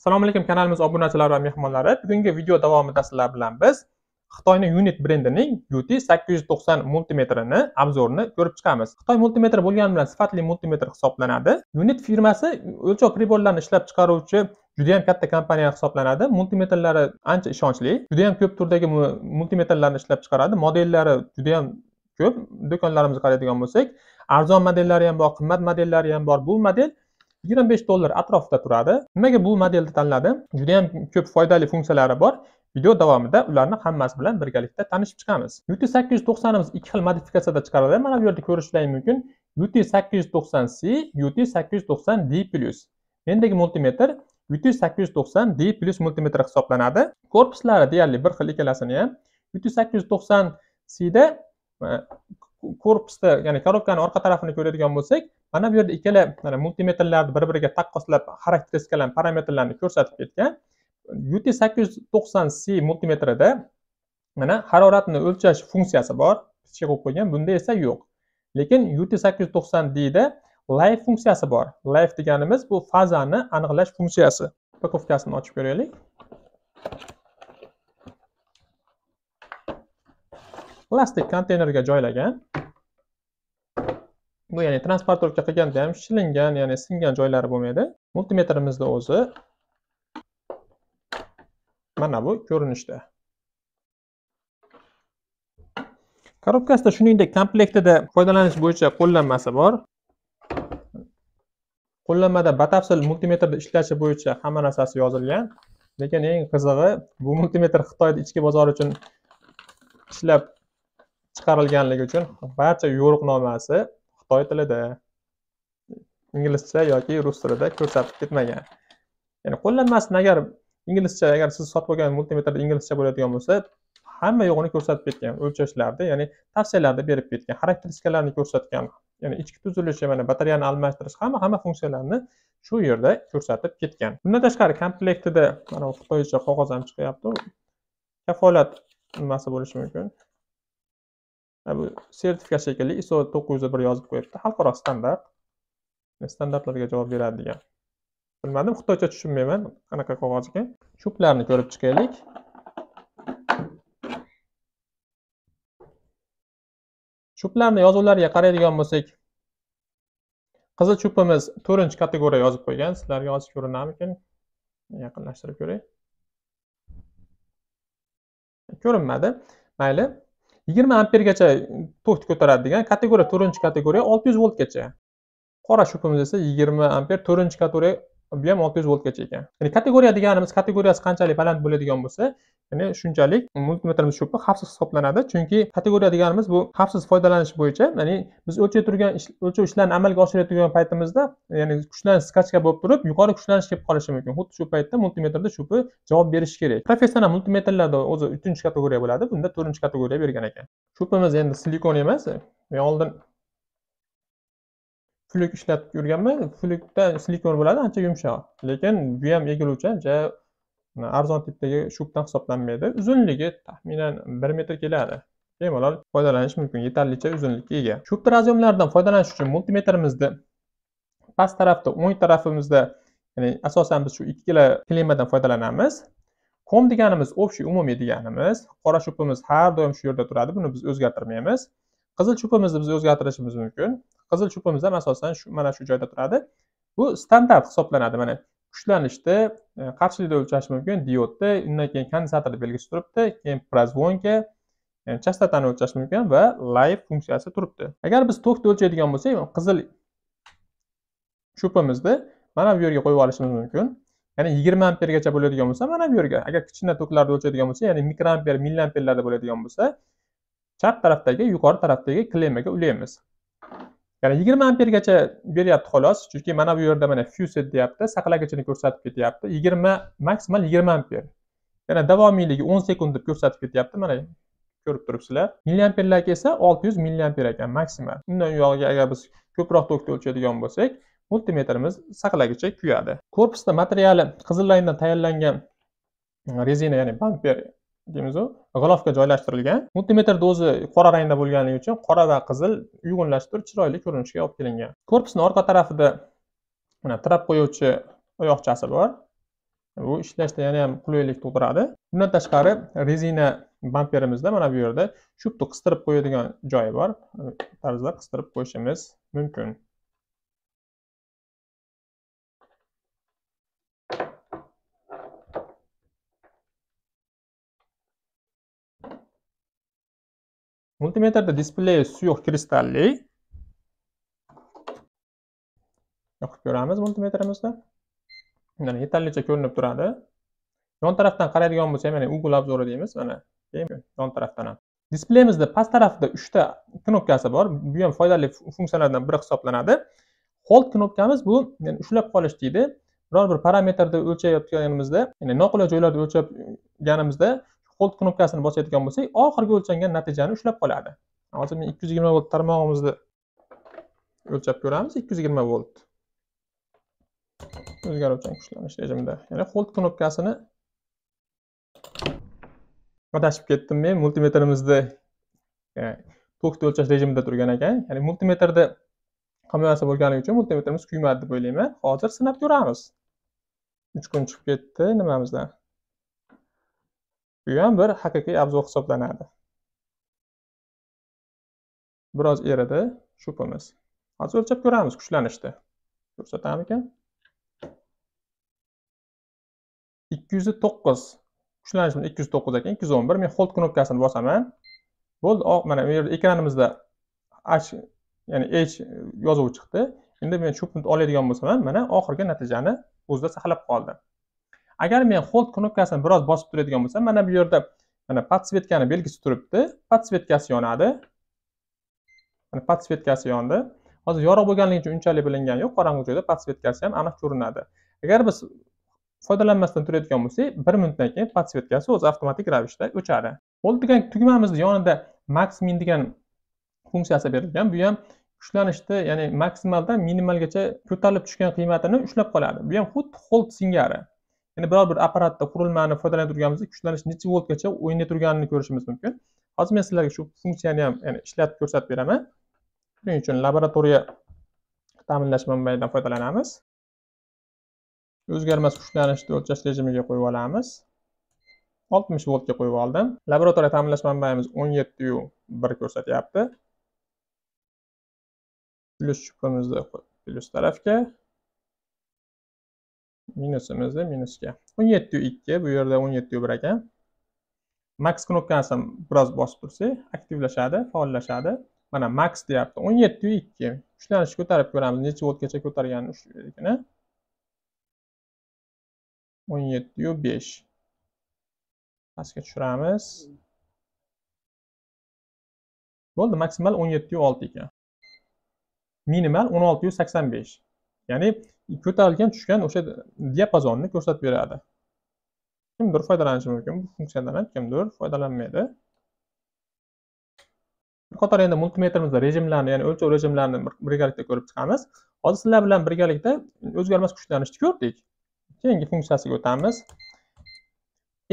assalomu alaykum kanalimiz obunachilari va mehmonlari bugungi video davomida sizlar bilan biz xitoyni unit brendining ut 890 multimetrini obzorini ko'rib chiqamiz xitoy multimetri bo'lgani bilan sifatli multimetr hisoblanadi unit firmasi o'lchov priborlarini ishlab chiqaruvchi judayam katta kompaniya hisoblanadi multimetrlari ancha ishonchli judayam ko'p turdagi multimetrlarni ishlab chiqaradi modellari judayam ko'p do'konlarimizga qaraydigan bo'lsak arzon modellari ham bor qimmat modellari ham bor bu model yigirma besh dollar atrofida turadi nimaga bu modelni tanladim judayam ko'p foydali funksiyalari bor Video davomida ularni hammasi bilan birgalikda tanishib chiqamiz. UT 890imiz ikki xil modifikatsiyada chiqarildi Mana bu yerda ko'rishingiz mumkin. UT 890C, UT 890D+. Mendagi multimetr UT 890D+ multimetr hisoblanadi. Korpuslari deyarli bir xil ikkalasini ham. UT 890 to'qson cda korpusda ya'ni korobkani orqa tarafini ko'radigan bo'lsak mana bu yerda ikkala mana multimetrlarni bir biriga taqqoslab xarakteristikalarni parametrlarni ko'rsatib ketgan ut sakkiz yuz to'qson c multimetrida mana haroratni o'lchash funksiyasi bor pichga qo'yib qo'ygan bunda esa yo'q lekin ut sakkiz yuz to'qson dda live funksiyasi bor live deganimiz bu fazani aniqlash funksiyasi pakovkasini ochib ko'raylik plastik konteynerga joylagan bu ya'ni transportorka qilganda ham shilingan ya'ni singan joylari bo'lmaydi multimetrimizda o'zi mana bu ko'rinishda korobkasida shuningdek komplektida foydalanish bo'yicha qo'llanmasi bor qo'llanmada batafsil multimetrni ishlashi bo'yicha hamma narsasi yozilgan lekin eng qizig'i bu multimetr xitoy ichki bozori uchun ishlab chiqarilganligi uchun barcha yo'riqnomasi xitoy tilida inglizcha yoki rus tilida ko'rsatib ketmagan ya'ni qo'llanmasini agar inglizcha agar siz sotib olgan multimetrda inglizcha bo'ladigan bo'lsa hamma yo'g'ini ko'rsatib ketgan o'lchashlarda ya'ni tavsiyalarda berib ketgan xarakteristikalarni ko'rsatgan ya'ni ichki tuzilishi mana batareyani almashtirish hamma hamma funksiyalarni shu yerda ko'rsatib ketgan bundan tashqari komplektida mana xitoycha qog'oz ham chiqyapti kafolat nimasi bo'lishi mumkin bu sertifikat shekilli iso to'qqiz yuz bir yozib qo'yibdi xalqaro standart e, standartlarga javob beradi degan bilmadim xitoycha tushunmayman qanaqa qog'ozga shu planni ko'rib chiqaylik cho'plarni yozuvlariga qaraydigan bo'lsak qizil cho'pimiz to'rtinchi kategoriya yozib qo'ygan sizlarga ozib ko'rinamikin yaqinlashtirib ko'ray ko'rinmadi mayli yigirma ampergacha tok ko'taradi degan kategoriya to'rtinchi kategoriya olti yuz voltgacha qora shu desa yigirma amper to'rtinchi kategoriya bu ham olti yuz voltgacha ekan ya'ni kategoriya deganimiz kategoriyasi qanchalik baland bo'ladigan bo'lsa ya'ni shunchalik multimetrimiz cho'pi xavfsiz hisoblanadi chunki kategoriya deganimiz bu xavfsiz foydalanish bo'yicha ya'ni biz o'lchay turgan o'lchov ishlarini amalga oshirayotgan paytimizda ya'ni kuchlanish skachka bo'lib turib yuqori kuchlanish kelib qolishi mumkin xuddi shu paytda multimetrda cho'pi javob berishi kerak professional multimetrlarda o'zi uchinchi kategoriya bo'ladi bunda to'rtinchi kategoriya bergan ekan pimiz endi silikon emas men oldin flyuk ishlatib yurganman flyukda silikon bo'ladi ancha yumshoq lekin bu ham egiluvchi ancha hm, arzon tipdagi shubdan hisoblanmaydi uzunligi taxminan bir metr keladi bemalol foydalanish mumkin yetarlicha uzunlikka ega shubta razyomlardan foydalanish uchun multimetrimizni past tarafda o'ng tarafimizda ya'ni asosan biz shu ikkala klimadan foydalanamiz kom deganimiz общий umumiy deganimiz qora shubimiz har doim shu yerda turadi buni biz o'zgartirmaymiz qizil cho'pimizni biz o'zgartirishimiz mumkin qizil cho'pimiz ham asosan shu mana shu joyda turadi bu standart hisoblanadi mana kuchlanishda e, qarshilikda o'lchash mumkin diodda undan keyin kondensator belgisi turibdi keyin prozvonka e, chastotani o'lchash mumkin va live funksiyasi turibdi agar biz tokni o'lchaydigan bo'lsak qizil cho'pimizni mana bu yerga qo'yib olishimiz mumkin ya'ni yigirma ampergacha bo'ladigan bo'lsa mana bu yerga agar kichkina toklarni o'lchaydigan bo'lsa ya'ni mikroamper milliamperlarda bo'ladigan bo'lsa chap tarafdagi yuqori tarafdagi klemaga ulaymiz ya'ni yigirma ampergacha beryapti xolos chunki mana bu yerda mana fyuset deyapti saqlagichini ko'rsatib ketyapti yigirma maksimal yigirma amper yana davomiyligi o'n sekund deb ko'rsatib ketyapti mana ko'rib turibsizlar milliamperlarga esa olti yuz milliamper ekan maksimal undan uyog'iga agar biz ko'proq tokni o'lchaydigan bo'lsak multimetrimiz saqlagichi kuyadi korpusda materiali qizil rangdan tayyorlangan e, rezina ya'ni bamper deymiz g'ilofga joylashtirilgan multimetr dozi qora rangda bo'lgani uchun qora va qizil uyg'unlashtirib chiroyli ko'rinishga olib kelingan korpusni orqa tarafida mana tirab qo'yuvchi oyoqchasi bor bu ishlashda yana ham qulaylik tug'diradi bundan tashqari rezina bamperimizda mana bu yerda shubni qistirib qo'yadigan joyi bor tarzda qistirib qo'yishimiz mumkin Multimetrda displeyi suyuq kristalli. Yoqib ko'ramiz multimetrimizni. Mana yetarlicha ko'rinib turadi. Yon tarafdan qaraydigan bo'lsak, mana Google obzori deymiz, mana yon tarafdan ham. Displeyimizda past tarafida 3 ta knopkasi bor. Bu ham foydali funksiyalardan biri hisoblanadi. Hold knopkamiz bu yani ushlab qolish deydi. Biror bir parametrda o'lchayotganimizda, ya'ni noqulay joylarda o'lchab ganimizda, hold knopkasini bosayotgan bo'lsak oxirgi o'lchangan natijani ushlab qoladi hozir men ikki yuz yigirma volt tarmog'imizni o'lchab ko'ramiz ikki yuz yigirma volt o'zgaruvchan kuchlanish rejimida ya'ni hold knopkasini adashib ketdim men multimetrimizni e, to'kni o'lchash rejimida turgan ekan ya'ni multimetrda hamyonasi bo'lganligi uchun multimetrimiz kuymadi deb o'ylayman hozir sinab ko'ramiz uch kun chiqib ketdi nimamizdan u ham bir haqiqiy abzor hisoblanadi biroz eridi shupimiz hozir o'lchab ko'ramiz kuchlanishni ko'rsatarmikan ikki yuz to'qqiz kuchlanishimiz ikki yuz to'qqiz ekan ikki yuz o'n bir men hold knopkasini bosaman bo'ldi mana bu yerda ekranimizda h ya'ni h yozuvi chiqdi endi men shu puntni oladigan bo'lsam mana oxirgi natijani o'zida saqlab qoldi agar men hold knopkasini biroz bosib turadigan bo'lsam mana bu yerda mana podsvetkani belgisi turibdi podsvetkasi yonadi mana podsvetkasi yondi hozir yorug' bo'lganligi uchun unchalik bilingani yo'q qorong'i joyda podsvetkasi ham aniq ko'rinadi agar biz foydalanmasdan turadigan bo'lsak bir minutdan keyin podsvetkasi o'zi avtomatik ravishda o'chadi hold degan tugmamizni yonida max min degan funksiyasi berilgan bu ham kuchlanishni ya'ni maksimaldan minimalgacha ko'tarilib tushgan qiymatini ushlab qoladi bu ham xuddi hold singari ya'ni biror bir apparatda qurilmani foydalanib turganimizda kuchlanish necha voltgacha o'ynay turganini ko'rishimiz mumkin hozir men sizlarga shu funksiyani ham ya'ni ishlatib ko'rsatib beraman shuning uchun laboratoriya ta'minlash manbayidan foydalanamiz o'zgarmas kuchlanishni o'lchash rejimiga qo'yib olamiz 60 voltga qo'yib oldim laboratoriya ta'minlash manbayimiz 17 yu 1 ko'rsatyapti plyus shubhamizni plyus tarafga minusimizni minusga o'n yettiyu ikki bu yerda o'n yettiyu bir ekan max knopkasini biroz bosib tursak aktivlashadi faollashadi mana max deyapti o'n yettiyu ikki kuchlanishni ko'tarib ko'ramiz necha voltgacha ko'targanligini o'n yettiyu besh pastga tushiramiz bo'ldi maksimal o'n yettiyu olti ekan minimal o'n oltiyu sakson besh ya'ni ko'tarilgan tushgan o'sha diapazonni ko'rsatib beradi kimdir foydalanishi mumkin bu funksiyadan kimdir foydalanmaydi bir qator endi multimetrimizda rejimlarni ya'ni o'lchov rejimlarini birgalikda ko'rib chiqamiz hozir sizlar bilan birgalikda o'zgarmas kuchlanishni ko'rdik keyingi funksiyasiga o'tamiz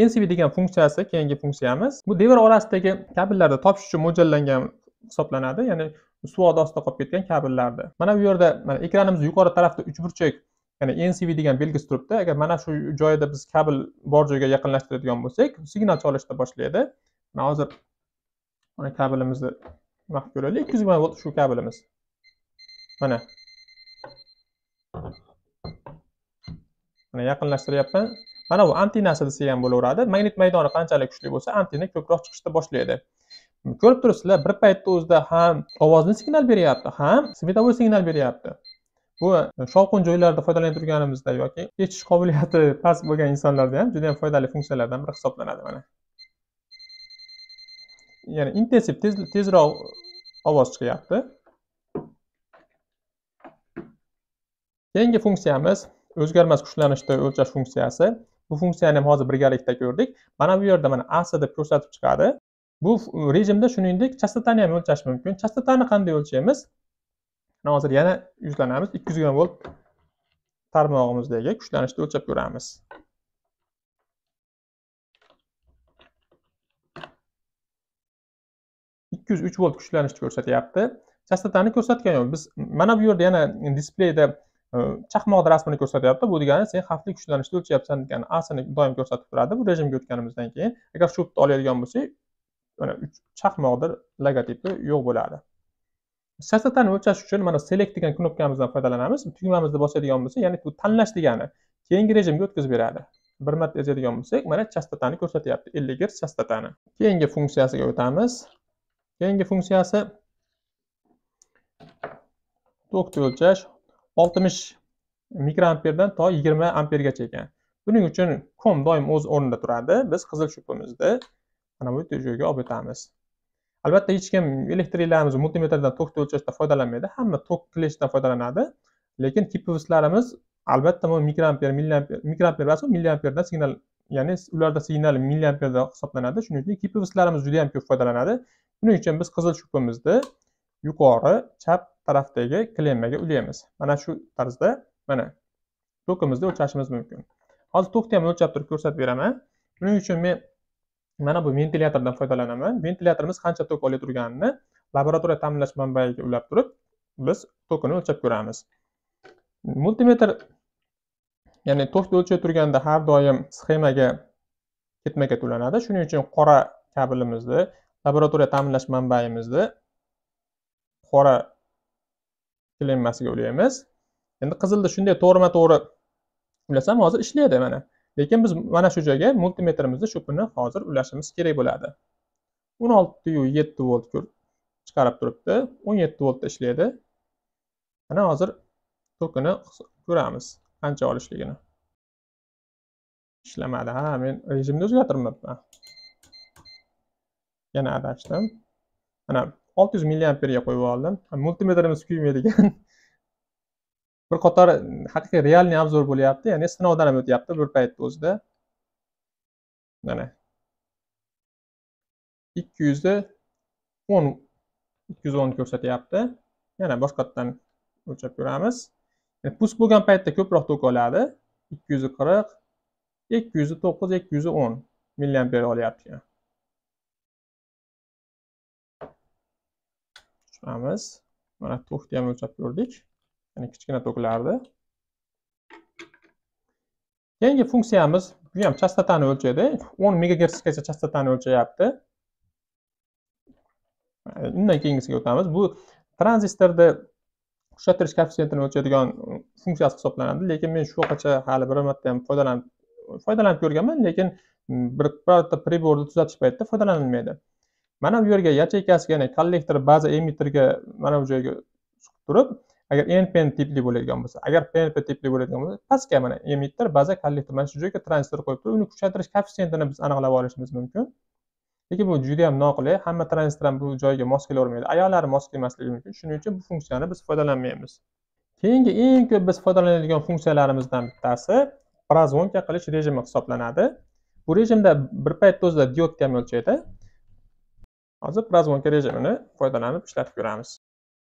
ncv degan funksiyasi keyingi funksiyamiz bu devor orasidagi kabellarni topish uchun mo'ljallangan hisoblanadi ya'ni suv ostida qolib ketgan kabellarni mana bu yerda mana ekranimiz yuqori tarafda uchburchak ya'ni ncv degan belgisi turibdi agar mana shu joyda biz kabel bor joyga yaqinlashtiradigan bo'lsak signal chalishni boshlaydi mana hozir mana kabelimizni qilib ko'raylik ikki yuz yigirma volt shu kabelimiz mana mana yaqinlashtiryapman mana bu antennasi desa ham bo'laveradi magnit maydoni qanchalik kuchli bo'lsa antenna ko'proq chiqishni boshlaydi ko'rib turibsizlar bir paytni o'zida ham ovozni signal beryapti ham svetовой signal beryapti bu e, shovqin joylarda foydalanib turganimizda yoki eshitish qobiliyati past bo'lgan insonlarda ham juda yam foydali funksiyalardan biri hisoblanadi mana ya'ni intensiv tez, tezroq ovoz chiqyapti keyingi funksiyamiz o'zgarmas kuchlanishni o'lchash funksiyasi bu funksiyani ham hozir birgalikda ko'rdik mana bu yerda mana as deb ko'rsatib chiqadi bu rejimda shuningdek chastotani ham o'lchash mumkin chastotani qanday o'lchaymiz hozir yana yuzlanamiz ikki yuz gram volt tarmog'imizdagi kuchlanishni o'lchab ko'ramiz ikki yuz uch volt kuchlanishni ko'rsatyapti chastotani ko'rsatgan yo'q biz mana bu yerda yana displeyda chaqmoq rasmini ko'rsatyapti bu degani sen xavfli kuchlanishni o'lchayapsan degani asini doim ko'rsatib turadi bu rejimga o'tganimizdan keyin agar shu oladigan bo'lsak mana uch chaqmoqdir logotipi yo'q bo'ladi shassatani o'lchash uchun mana select degan knopkamizdan foydalanamiz tugmamizni bosadigan bo'lsak ya'ni bu tanlash degani keyingi rejimga o'tkazib beradi bir marta yozadigan bo'lsak mana chastotani ko'rsatyapti ellik gerts chastotani keyingi funksiyasiga o'tamiz keyingi funksiyasi tokni o'lchash oltmish mikroamperdan to yigirma ampergacha ekan buning uchun kom doim o'z o'rnida turadi biz qizil cho'pimizni mana bu yerda joyga olib o'tamiz albatta hech kim elektriklarimizni multimetrdan tokni o'lchashda foydalanmaydi hamma tok kleshdan foydalanadi lekin kipovslarimiz albatta bu mikroamper mikroamper emas milliamperdan signal ya'ni ularda signal milliamperda hisoblanadi shuning uchun kipovslarimiz juda yam ko'p foydalanadi buning uchun biz qizil cho'pimizni yuqori chap tarafdagi klemmaga ulaymiz mana shu tarzda mana tokimizni o'lchashimiz mumkin hozir tokni ham o'lchab turib ko'rsatib beraman buning uchun men mana bu ventilyatordan foydalanaman ventilyatorimiz qancha tok olib turganini laboratoriya ta'minlash manbayiga ulab turib biz tokini o'lchab ko'ramiz multimetr ya'ni tokni o'lchay turganda har doim sxemaga ketma ket ulanadi shuning uchun qora kabelimizni laboratoriya ta'minlash manbayimizni qora klemmasiga ulaymiz endi qizilni shunday to'g'rima to'g'ri ulasam hozir ishlaydi mana lekin biz mana shu joyga multimetrimizni shu kuni hozir ulashimiz kerak bo'ladi o'n oltiyu yetti volt chiqarib turibdi o'n yetti voltda ishlaydi mana hozir tokini ko'ramiz qancha olishligini ishlamadi ha men rejimni o'zgartirmabman yana adashdim mana olti yuz milliamperga qo'yib oldim multimetrimiz kuymaydigan bir qator e, haqiqiy realniy obzor bo'lyapti ya'ni sinovdan ham o'tyapti bir paytni o'zida mana ikki yuzda o'n ikki yuz o'n ko'rsatyapti yana boshqatdan o'lchab ko'ramiz e, pust bo'lgan paytda ko'proq tok oladi ikki yuz qirq ikki yuz to'qqiz ikki yuz o'n milliamper olyapti mana tokni ham o'lchab ko'rdik ya'ni kichkina to'kilardi yangi funksiyamiz bu ham chastotani o'lchaydi 10 megagertsgacha chastotani o'lchayapti undan keyingisiga o'tamiz bu tranzistorda kuchaytirish koeffitsiyentini o'lchaydigan funksiyasi hisoblanadi lekin men shuqacha hali bir marta ham foydalanib foydalanib ko'rganman lekin birorta priborni tuzatish paytida foydalanilmaydi mana bu yerga yacheykasiga ya'ni kollektor baza emitterga mana bu joyga suqib turib agar npn tipli bo'ladigan bo'lsa agar pnp tipli bo'ladigan bo'lsa pastga mana emitter baza kollektor mana shu joyga transistor qo'yib turib uni kuchaytirish koeffitsiyentini biz aniqlab olishimiz mumkin lekin bu juda yam noqulay hamma transistor ham bu joyga mos kelavermaydi ayolari mos kelmasligi mumkin shuning uchun bu funksiyani biz foydalanmaymiz keyingi eng ko'p biz foydalanadigan funksiyalarimizdan bittasi prozvonka qilish rejimi hisoblanadi bu rejimda bir paytni o'zida diod ham o'lchaydi hozir prozvonka rejimini foydalanib ishlatib ko'ramiz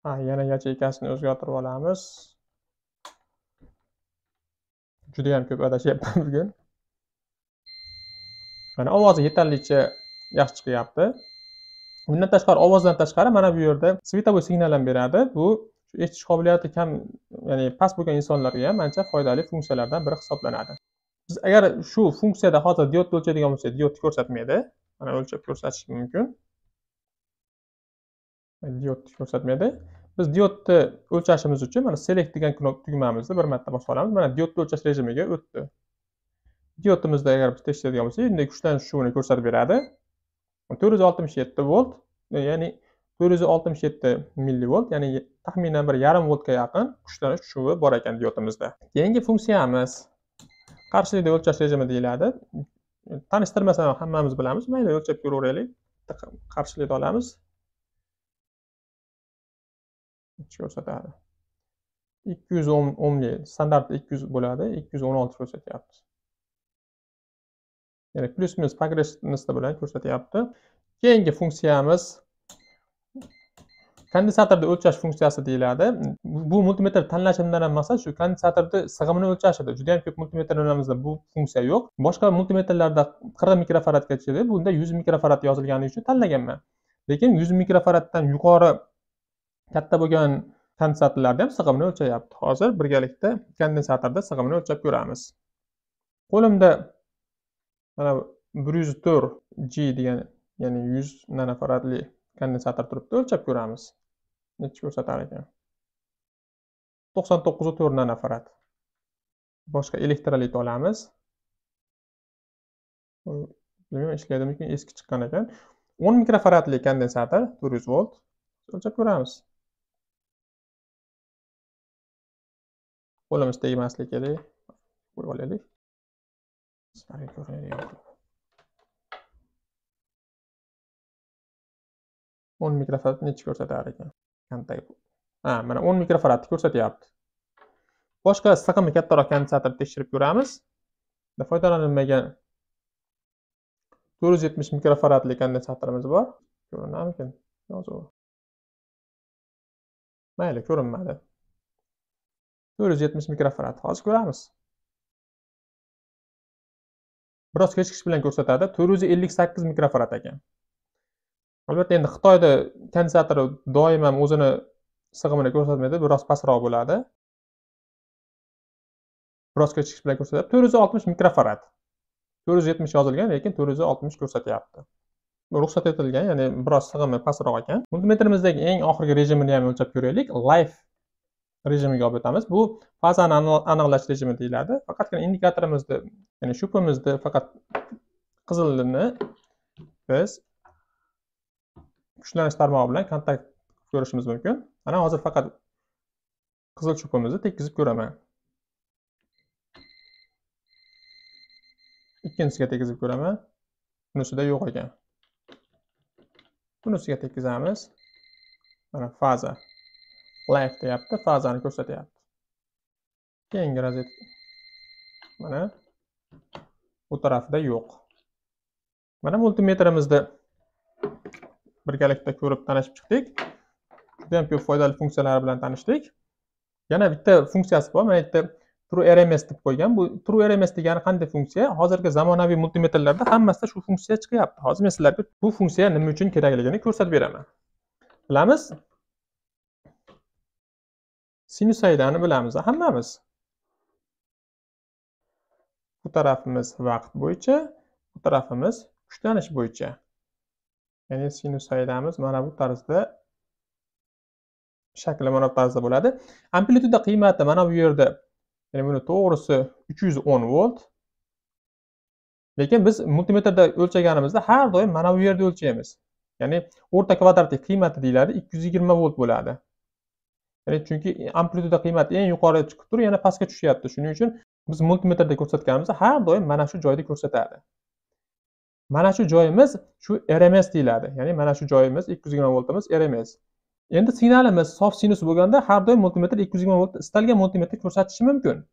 ha yana yacheykasini o'zgartirib olamiz Juda ham ko'p adashyapman bugun mana ovozi yetarlicha yaxshi chiqyapti bundan tashqari ovozdan tashqari mana bu yerda световой signal ham beradi bu eshitish qobiliyati kam ya'ni past bo'lgan insonlarga ham ancha foydali funksiyalardan biri hisoblanadi biz agar shu funksiyada hozir diod o'lchaydigan bo'lsak diod ko'rsatmaydi mana o'lchab ko'rsatish mumkin diod ko'rsatmaydi biz diodni o'lchashimiz uchun mana select degan tugmamizni bir marta bosib olamiz mana diodni o'lchash rejimiga o'tdi diodimizda agar biz tekshiradigan bo'lsak bunday shuni ko'rsatib beradi to'rt yuz oltmish yetti volt e, ya'ni to'rt yuz oltmish yetti millivolt ya'ni taxminan bir yarim voltga yaqin kuchlanish shuvi bor ekan diodimizda keyingi funksiyamiz qarshilikda o'lchash rejimi deyiladi tanishtirmasam hammamiz bilamiz mayli o'lchab ko'raveraylik qarshilikni olamiz 3 ko'rsatadi 210 ohmli standartda 200 bo'ladi 216 ko'rsatyapti ya'ni plus minus progressnisda bilan ko'rsatyapti keyingi funksiyamiz kondensatorni o'lchash funksiyasi deyiladi bu multimetr tanlashimdan ham maqsad shu kondensatorni sig'imini o'lchashida juda ham ko'p multimetrlarimizda bu funksiya yo'q boshqa multimetrlarda 40 mikrofaradgacha bunda 100 mikrofarad yozilgani uchun tanlaganman lekin 100 mikrofaraddan yuqori katta bo'lgan kondensatorlarda ham sig'imni o'lchayapti hozir birgalikda kondensatorda sig'imni o'lchab ko'ramiz qo'limda mana bir yuz to'rt g degan ya'ni yuz nanofaradli kondensator turibdi o'lchab ko'ramiz nechi ko'rsatar ekan to'qson to'qqizu to'rt nanofarad boshqa elektrolit olamiz bilmayman ishlaydimikin eski chiqqan ekan o'n mikrofaradli kondensator to'rt yuz volt o'lchab ko'ramiz qo'limiz kerak qo'yib olaylik o'n mikrofarad necha ko'rsatar ekan ha mana o'n mikrofaradni ko'rsatyapti boshqa issiqimi kattaroq kondensatorni tekshirib ko'ramiz foydalanilmagan to'rt yuz yetmish mikrofaradli kondensatorimiz bor ko'rinamikan yozuvi mayli ko'rinmadi 470 mikrofarad hozir ko'ramiz biroz kechikish bilan ko'rsatadi 458 mikrofarad ekan albatta endi xitoyda kondensator doim ham o'zini sig'imini ko'rsatmaydi biroz pastroq bo'ladi biroz kechikish bilan ko'rsatadi 460 mikrofarad 470 yozilgan lekin 460 ko'rsatyapti ruxsat etilgan ya'ni biroz sig'imi pastroq ekan multimetrimizdagi eng oxirgi rejimini ham o'lchab ko'raylik life rejimiga olib o'tamiz bu fazani aniqlash rejimi deyiladi faqatgina indikatorimizni ya'ni shupimizni faqat qizilini biz kuchlanish tarmog'i bilan kontakt ko'rishimiz mumkin mana hozir faqat qizil shupimizni tekizib ko'raman ikkinchisiga tekizib ko'raman bunisida yo'q ekan bunisiga tekizamiz mana faza life deyapti fazani ko'rsatyapti keyingi rozetka mana bu tarafida yo'q mana multimetrimizni birgalikda ko'rib tanishib chiqdik judayam ko'p foydali funksiyalari bilan tanishdik yana bitta funksiyasi bor mana yerda true rms deb qo'ygan bu true rms degani qanday funksiya hozirgi zamonaviy multimetrlarda hammasida shu funksiya chiqyapti hozir men sizlarga bu funksiya nima uchun kerakligini ko'rsatib beraman bilamiz sinusoidani bilamiz hammamiz bu tarafimiz vaqt bo'yicha bu tarafimiz kuchlanish bo'yicha ya'ni sinusoidamiz mana bu tarzda shakli mana bu tarzda bo'ladi amplituda qiymati mana bu yerda ya'ni buni to'g'risi 310 volt lekin biz multimetrda o'lchaganimizda har doim mana bu yerda o'lchaymiz ya'ni o'rta kvadratik qiymati deyiladi 220 volt bo'ladi chunki amplituda qiymati eng yuqori chiqib turib yana pastga tushyapti shuning uchun biz multimetrda ko'rsatganimizda har doim mana shu joyda ko'rsatadi mana shu joyimiz shu rms deyiladi ya'ni mana shu joyimiz ikki yuz yigirma voltimiz rms endi signalimiz sof sinus bo'lganda har doim multimetr ikki yuz yigirma volt istalgan multimetrda ko'rsatishi mumkin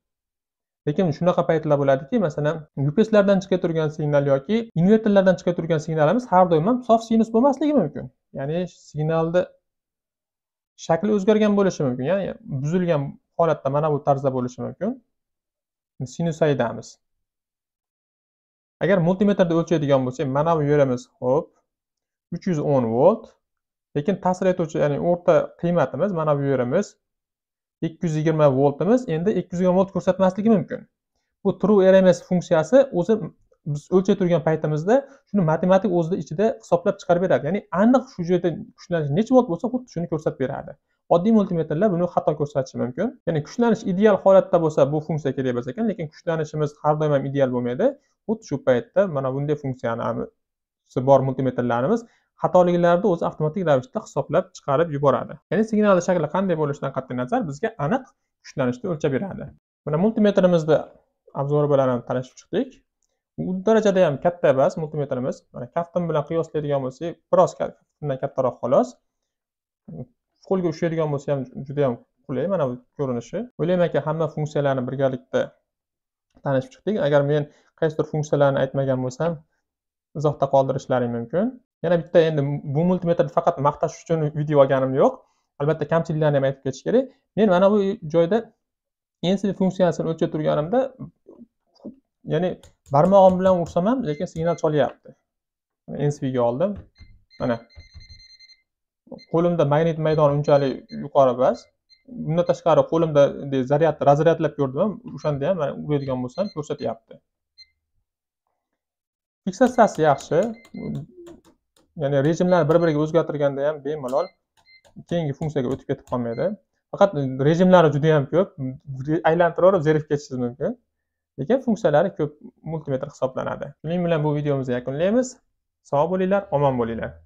lekin shunaqa paytlar bo'ladiki masalan upslardan chiqib turgan signal yoki inverterlardan chiqib turgan signalimiz har doim ham sof sinus bo'lmasligi mumkin ya'ni signalni shakli o'zgargan bo'lishi mumkin ya'ni buzilgan holatda mana bu tarzda bo'lishi mumkin sinusoidamiz agar multimetrda o'lchaydigan bo'lsak mana bu yo'limiz hop 310 volt lekin ta'sir etuvchi ya'ni o'rta qiymatimiz mana bu yo'limiz 220 voltimiz endi 220 volt ko'rsatmasligi mumkin bu true rms funksiyasi o'zi biz o'lchay turgan paytimizda shuni matematik o'zida ichida hisoblab chiqarib beradi ya'ni aniq shu joyda kuchlanish necha volt bo'lsa xuddi shuni ko'rsatib beradi oddiy multimetrlar buni xato ko'rsatishi mumkin ya'ni kuchlanish ideal holatda bo'lsa bu funksiya kerak bo'lsa ekan lekin kuchlanishimiz har doim ham ideal bo'lmaydi xuddi shu paytda mana bunday funksiyani bor multimetrlarimiz xatoliklarni o'zi avtomatik ravishda hisoblab chiqarib yuboradi ya'ni signalni shakli qanday bo'lishidan qat'iy nazar bizga aniq kuchlanishni o'lchab beradi mana multimetrimizni obzori bilan tanishib chiqdik u darajada ham katta emas multimetrimiz mana kaftim bilan qiyoslaydigan bo'lsak biroz kaftimdan kattaroq xolos qo'lga ushlaydigan bo'lsa ham juda ham qulay mana bu ko'rinishi o'ylaymanki hamma funksiyalarni birgalikda tanishib chiqdik agar men qaysidir funksiyalarni aytmagan bo'lsam izohda qoldirishlaring mumkin yana bitta endi bu multimetrni faqat maqtash uchun video olganim yo'q albatta kamchiliklarni ham aytib ketish kerak men mana bu joyda ensi funksiyasini o'lchab turganimda ya'ni barmog'im bilan ursam ham lekin signal cholyapti nsvga oldim mana qo'limda magnit maydoni unchalik yuqori emas bundan tashqari qo'limda zaryadni razryadlab ko'rdim o'shanda ham mana uradigan bo'lsam ko'rsatyapti fiksatsiyasi yaxshi ya'ni rejimlarni bir biriga o'zgartirganda ham bemalol keyingi funksiyaga o'tib ketib qolmaydi faqat rejimlari juda yam ko'p aylantiraverib zerikib ketishingiz mumkin lekin funksiyalari ko'p multimetr hisoblanadi shuning bilan bu videomizni yakunlaymiz sog' bo'linglar omon bo'linglar